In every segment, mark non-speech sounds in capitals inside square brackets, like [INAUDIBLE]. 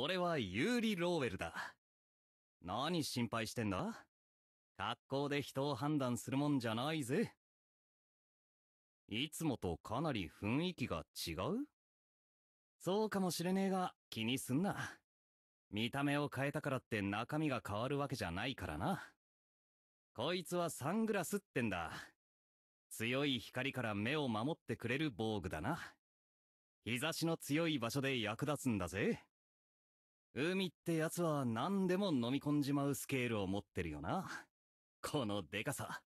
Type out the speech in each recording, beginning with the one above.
俺はユーリ・ローウェルだ。何心配してんだ格好で人を判断するもんじゃないぜ。いつもとかなり雰囲気が違うそうかもしれねえが気にすんな。見た目を変えたからって中身が変わるわけじゃないからな。こいつはサングラスってんだ。強い光から目を守ってくれる防具だな。日差しの強い場所で役立つんだぜ。海ってやつは何でも飲み込んじまうスケールを持ってるよな。このデカさ。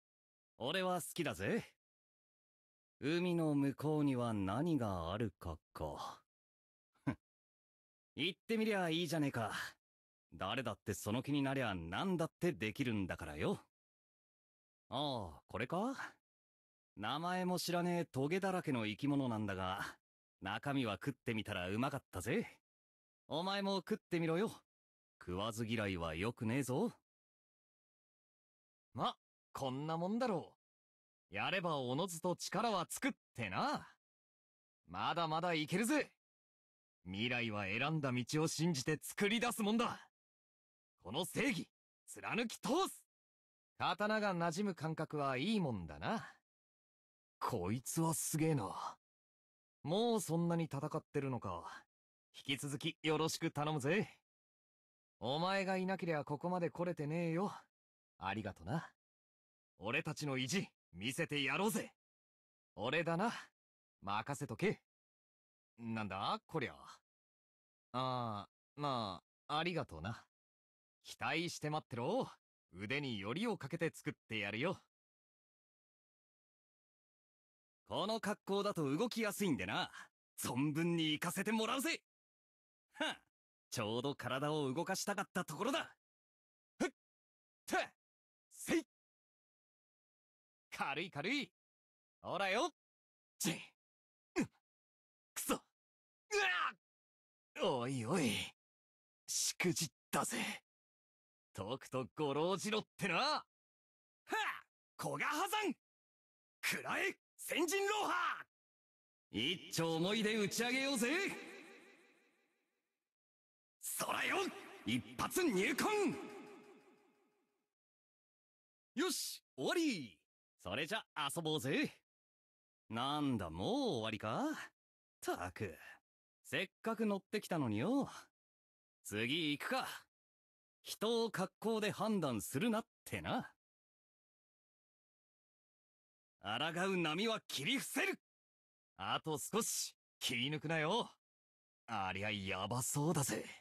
俺は好きだぜ。海の向こうには何があるかか。言ってみりゃいいじゃねえか。誰だってその気になりゃ何だってできるんだからよ。ああ、これか名前も知らねえトゲだらけの生き物なんだが、中身は食ってみたらうまかったぜ。お前も食ってみろよ。食わず嫌いは良くねえぞ。ま、こんなもんだろう。やればおのずと力はつくってな。まだまだいけるぜ。未来は選んだ道を信じて作り出すもんだ。この正義、貫き通す刀が馴染む感覚はいいもんだな。こいつはすげえな。もうそんなに戦ってるのか。引き続きよろしく頼むぜ。お前がいなけりゃここまで来れてねえよ。ありがとな。俺たちの意地、見せてやろうぜ。俺だな。任せとけ。なんだこりゃ。ああ、まあ、ありがとな。期待して待ってろ。腕によりをかけて作ってやるよ。この格好だと動きやすいんでな。存分に行かせてもらうぜ [LAUGHS] ちょうど体を動かしたかったところだふっっせい軽い軽いほらよちくそうわおいおいしくじったぜとくとご老じろってなはあ古賀破山くらえ先人ロ老派一丁思いで打ち上げようぜそらよ一発入魂よし終わりそれじゃ遊ぼうぜなんだもう終わりかたくせっかく乗ってきたのによ次行くか人を格好で判断するなってな抗う波は切り伏せるあと少し、切り抜くなよ。ありゃやばそうだぜ。